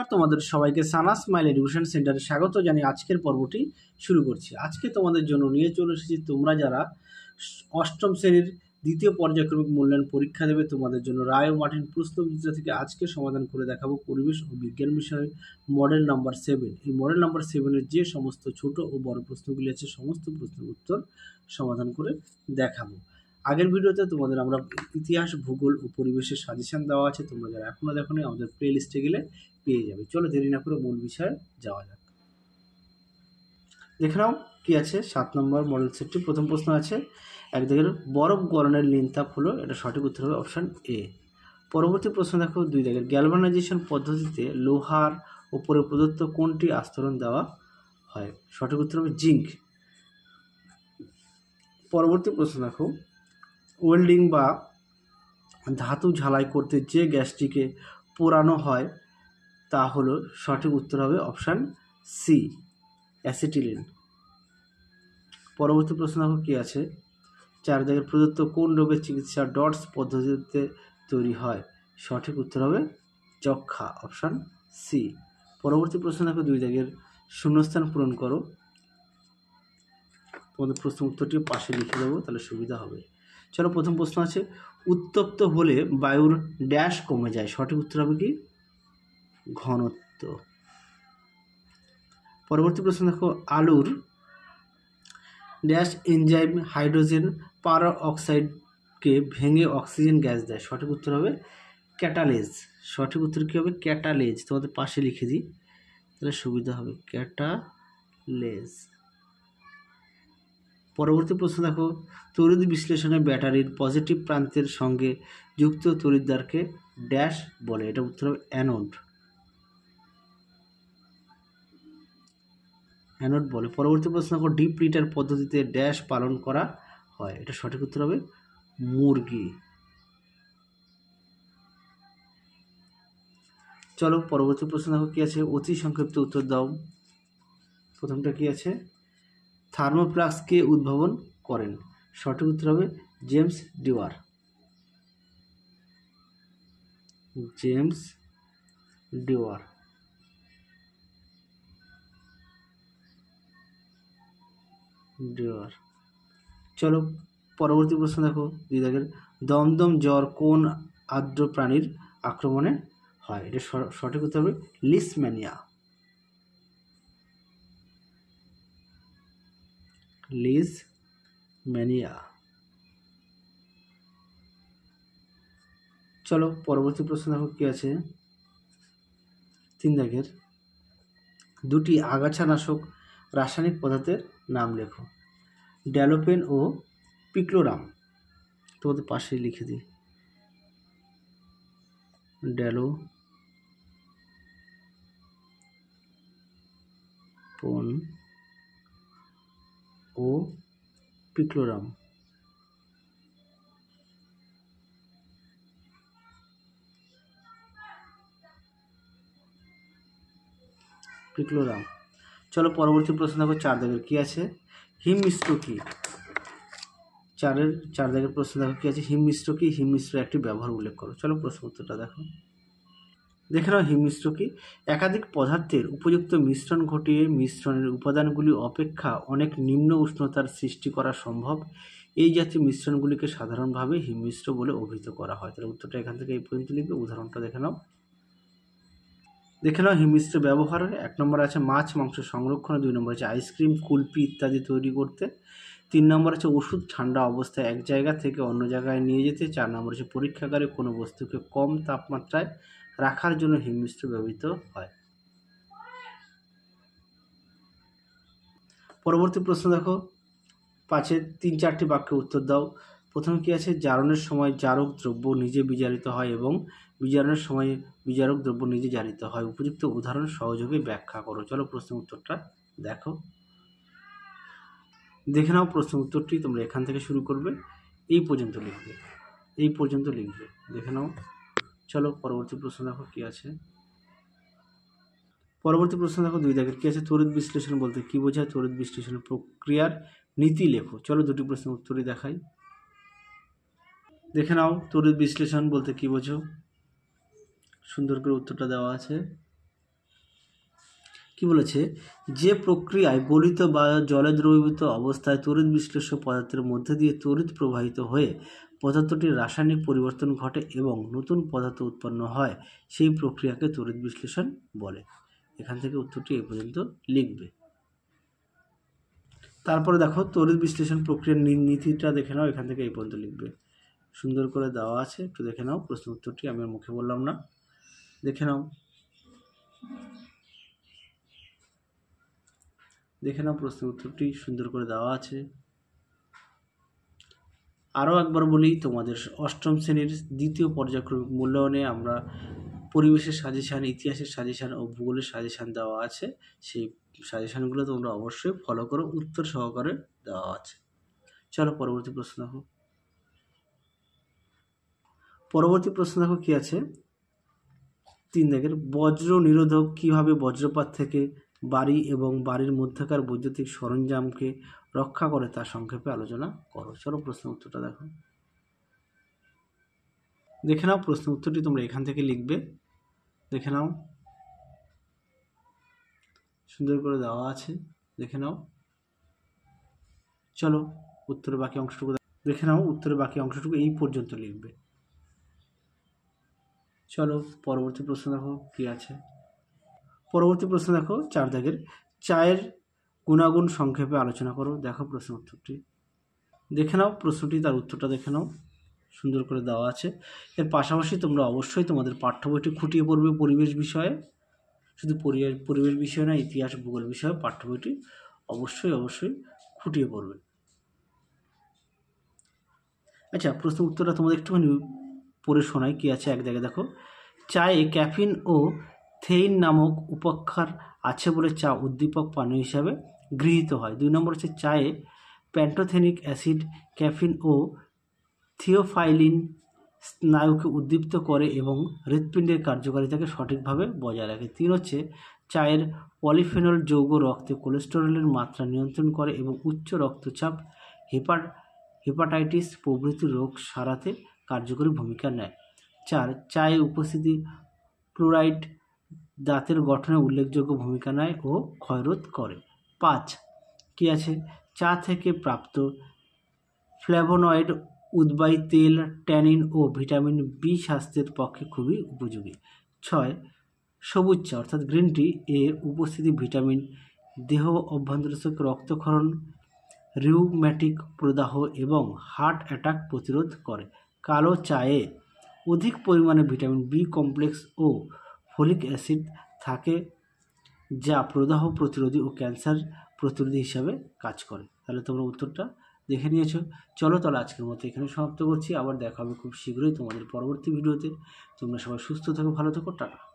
নমস্কার তোমাদের সবাইকে সানা স্মাইল এডুকেশন সেন্টারে স্বাগত জানিয়ে আজকের পর্বটি শুরু করছি আজকে তোমাদের জন্য নিয়ে চলে এসেছি তোমরা যারা অষ্টম শ্রেণীর দ্বিতীয় পর্যায়ক্রমিক মূল্যায়ন পরীক্ষা দেবে তোমাদের জন্য রায় ও মার্টিন প্রশ্নবিদ্যা থেকে আজকে সমাধান করে দেখাবো পরিবেশ ও বিজ্ঞান বিষয়ে মডেল নাম্বার সেভেন এই মডেল নাম্বার সেভেনের যে সমস্ত ছোট ও বড় প্রশ্নগুলি আছে সমস্ত প্রশ্নের উত্তর সমাধান করে দেখাবো আগের ভিডিওতে তোমাদের আমরা ইতিহাস ভূগোল ও পরিবেশের সাজেশান দেওয়া আছে তোমরা যারা এখনও দেখো আমাদের প্লে লিস্টে গেলে পেয়ে যাবে চলো দেরি না করে মূল বিষয়ে যাওয়া যাক দেখে নাও কী আছে সাত নম্বর মডেল সেটটি প্রথম প্রশ্ন আছে একদিকে বরফ গরণের লিনতাপ হলো এটা সঠিক উত্তর হবে অপশান এ পরবর্তী প্রশ্ন দেখো দুই দাগের গ্যালভানাইজেশন পদ্ধতিতে লোহার ওপরে প্রদত্ত কোনটি আস্তরণ দেওয়া হয় সঠিক উত্তর হবে জিঙ্ক পরবর্তী প্রশ্ন দেখো ওয়েল্ডিং বা ধাতু ঝালাই করতে যে গ্যাসটিকে পোড়ানো হয় তা হলো সঠিক উত্তর হবে অপশান সি অ্যাসিটিলিন পরবর্তী প্রশ্ন কি আছে চার দাগের প্রদত্ত কোন রোগের চিকিৎসা ডটস পদ্ধতিতে তৈরি হয় সঠিক উত্তর হবে যক্ষা অপশান সি পরবর্তী প্রশ্ন দেখো দুই দাগের শূন্যস্থান পূরণ করো তোমাদের প্রশ্ন উত্তরটি পাশে লিখে দেবো তাহলে সুবিধা হবে চলো প্রথম প্রশ্ন আছে উত্তপ্ত হলে বায়ুর ড্যাশ কমে যায় সঠিক উত্তর হবে কি ঘনত্ব পরবর্তী প্রশ্ন দেখো আলুর ড্যাশ এনজাইম হাইড্রোজেন পারা অক্সাইডকে ভেঙে অক্সিজেন গ্যাস দেয় সঠিক উত্তর হবে ক্যাটালেজ সঠিক উত্তর কী হবে ক্যাটালেজ তোমাদের পাশে লিখে দিই তাহলে সুবিধা হবে ক্যাটালেজ পরবর্তী প্রশ্ন দেখো তড়িৎ বিশ্লেষণে ব্যাটারির পজিটিভ প্রান্তের সঙ্গে যুক্ত তরিদ্দারকে ড্যাশ বলে এটা উত্তর হবে অ্যানোড অ্যানোড বলে পরবর্তী প্রশ্ন করো ডিপ রিটার পদ্ধতিতে ড্যাশ পালন করা হয় এটা সঠিক উত্তর হবে মুরগি চলো পরবর্তী প্রশ্ন দেখো কী আছে অতি সংক্ষিপ্ত উত্তর দাও প্রথমটা কি আছে থার্মোপ্লাক্সকে উদ্ভাবন করেন সঠিক উত্তর হবে জেমস ডিওয়ার জেমস ডিওয়ার জ্বর চলো পরবর্তী প্রশ্ন দেখো দুই দাগের দমদম জ্বর কোন আর্দ্র প্রাণীর আক্রমণে হয় এটা সঠিক উত্তর হবে লিসম্যানিয়া লিস ম্যানিয়া চলো পরবর্তী প্রশ্ন দেখো কী আছে তিন দাগের দুটি আগাছানাশক রাসায়নিক পদার্থের নাম লেখো ড্যালোপেন ও পিক্লোরাম তোমাদের পাশে লিখে দিই ড্যালো পন ও পিক্লোরাম পিক্লোরাম চলো পরবর্তী প্রশ্ন দেখো চার দাগের কী আছে হিম মিশ্র কী চারের চার দাগের প্রশ্ন দেখো কী আছে হিম মিশ্র কী হিম মিশ্র একটি ব্যবহার উল্লেখ করো চলো প্রশ্ন উত্তরটা দেখো দেখে নাও হিমিশ্র কি একাধিক পদার্থের উপযুক্ত মিশ্রণ ঘটিয়ে মিশ্রণের উপাদানগুলি অপেক্ষা অনেক নিম্ন উষ্ণতার সৃষ্টি করা সম্ভব এই জাতীয় মিশ্রণগুলিকে সাধারণভাবে হিমমিশ্র বলে অভিহিত করা হয় তাহলে উত্তরটা এখান থেকে এই পর্যন্ত লিখবে উদাহরণটা দেখে নাও দেখে নাও হিমিশ্র ব্যবহার এক নম্বর আছে মাছ মাংস সংরক্ষণে দুই নম্বর আছে আইসক্রিম কুলপি ইত্যাদি তৈরি করতে তিন নম্বর আছে ওষুধ ঠান্ডা অবস্থায় এক জায়গা থেকে অন্য জায়গায় নিয়ে যেতে চার নম্বর আছে পরীক্ষাগারে কোনো বস্তুকে কম তাপমাত্রায় রাখার জন্য হিমিশ্র ব্যবহৃত হয় পরবর্তী প্রশ্ন দেখো পাঁচের তিন চারটি বাক্যে উত্তর দাও প্রথমে কি আছে জারণের সময় জারক দ্রব্য নিজে বিজারিত হয় এবং বিজারণের সময় বিজারক দ্রব্য নিজে জারিত হয় উপযুক্ত উদাহরণ সহযোগে ব্যাখ্যা করো চলো প্রশ্ন উত্তরটা দেখো দেখে নাও প্রশ্ন উত্তরটি তোমরা এখান থেকে শুরু করবে এই পর্যন্ত লিখবে এই পর্যন্ত লিখবে দেখে নাও চলো পরবর্তী প্রশ্ন দেখো কী আছে পরবর্তী প্রশ্ন দেখো দুই দাগের কী আছে তড়িৎ বিশ্লেষণ বলতে কী বোঝায় তড়িৎ বিশ্লেষণ প্রক্রিয়ার নীতি লেখো চলো দুটি প্রশ্নের উত্তরই দেখায় দেখে নাও তড়িৎ বিশ্লেষণ বলতে কি বোঝো সুন্দর করে উত্তরটা দেওয়া আছে কি বলেছে যে প্রক্রিয়ায় গলিত বা জলে দ্রবীভূত অবস্থায় তড়িৎ বিশ্লেষ্য পদার্থের মধ্যে দিয়ে তড়িৎ প্রবাহিত হয়ে পদার্থটির রাসায়নিক পরিবর্তন ঘটে এবং নতুন পদার্থ উৎপন্ন হয় সেই প্রক্রিয়াকে তড়িৎ বিশ্লেষণ বলে এখান থেকে উত্তরটি এ পর্যন্ত লিখবে তারপরে দেখো তড়িৎ বিশ্লেষণ প্রক্রিয়ার নীতিটা দেখে নাও এখান থেকে এই পর্যন্ত লিখবে সুন্দর করে দেওয়া আছে একটু দেখে নাও প্রশ্ন উত্তরটি আমি মুখে বললাম না দেখে নাও দেখে নাও প্রশ্ন উত্তরটি সুন্দর করে দেওয়া আছে আরও একবার বলি তোমাদের অষ্টম শ্রেণীর দ্বিতীয় পর্যায়ক্রমিক মূল্যায়নে আমরা পরিবেশের সাজেশান ইতিহাসের সাজেশান ও ভূগোলের সাজেশান দেওয়া আছে সেই সাজেশানগুলো তোমরা অবশ্যই ফলো করো উত্তর সহকারে দেওয়া আছে চলো পরবর্তী প্রশ্ন দেখো পরবর্তী প্রশ্ন দেখো কী আছে তিন দেখের বজ্র নিরোধক কীভাবে বজ্রপাত থেকে বাড়ি এবং বাড়ির মধ্যেকার বৈদ্যুতিক সরঞ্জামকে রক্ষা করে তা সংক্ষেপে আলোচনা করো চলো প্রশ্ন উত্তরটা দেখো দেখে নাও প্রশ্ন উত্তরটি তোমরা এখান থেকে লিখবে দেখে নাও সুন্দর করে দেওয়া আছে দেখে নাও চলো উত্তরের বাকি অংশটুকু দেখে নাও উত্তরের বাকি অংশটুকু এই পর্যন্ত লিখবে চলো পরবর্তী প্রশ্ন দেখো কী আছে পরবর্তী প্রশ্ন দেখো চার দাগের চায়ের গুণাগুণ সংক্ষেপে আলোচনা করো দেখো প্রশ্ন উত্তরটি দেখে নাও প্রশ্নটি তার উত্তরটা দেখে নাও সুন্দর করে দেওয়া আছে এর পাশাপাশি তোমরা অবশ্যই তোমাদের পাঠ্য বইটি খুঁটিয়ে পড়বে পরিবেশ বিষয়ে শুধু পরিবেশ পরিবেশ বিষয় না ইতিহাস ভূগোল বিষয়ে পাঠ্য বইটি অবশ্যই অবশ্যই খুঁটিয়ে পড়বে আচ্ছা প্রশ্ন উত্তরটা তোমাদের একটুখানি পড়ে শোনাই কী আছে এক জায়গায় দেখো চায়ে ক্যাফিন ও থেইন নামক উপাক্ষার আছে বলে চা উদ্দীপক পানীয় হিসাবে গৃহীত হয় দুই নম্বর হচ্ছে চায়ে প্যান্টোথেনিক অ্যাসিড ক্যাফিন ও থিওফাইলিন স্নায়ুকে উদ্দীপ্ত করে এবং হৃৎপিণ্ডের কার্যকারিতাকে সঠিকভাবে বজায় রাখে তিন হচ্ছে চায়ের পলিফেনল যৌগ রক্তে কোলেস্টেরলের মাত্রা নিয়ন্ত্রণ করে এবং উচ্চ রক্তচাপ হেপার হেপাটাইটিস প্রভৃতি রোগ সারাতে কার্যকরী ভূমিকা নেয় চার চায়ে উপস্থিতি ক্লোরাইড দাঁতের গঠনে উল্লেখযোগ্য ভূমিকা নেয় ও ক্ষয়রোধ করে পাঁচ কি আছে চা থেকে প্রাপ্ত ফ্ল্যাভোনয়েড উদ্বায়ী তেল ট্যানিন ও ভিটামিন বি স্বাস্থ্যের পক্ষে খুবই উপযোগী ছয় সবুজ চা অর্থাৎ গ্রিন টি এ উপস্থিতি ভিটামিন দেহ অভ্যন্তরস্থ রক্তক্ষরণ রিউম্যাটিক প্রদাহ এবং হার্ট অ্যাটাক প্রতিরোধ করে কালো চায়ে অধিক পরিমাণে ভিটামিন বি কমপ্লেক্স ও ফলিক অ্যাসিড থাকে যা প্রদাহ প্রতিরোধী ও ক্যান্সার প্রতিরোধী হিসাবে কাজ করে তাহলে তোমরা উত্তরটা দেখে নিয়েছো চলো তাহলে আজকের মতো এখানে সমাপ্ত করছি আবার দেখা হবে খুব শীঘ্রই তোমাদের পরবর্তী ভিডিওতে তোমরা সবাই সুস্থ থাকো ভালো থাকো টাটা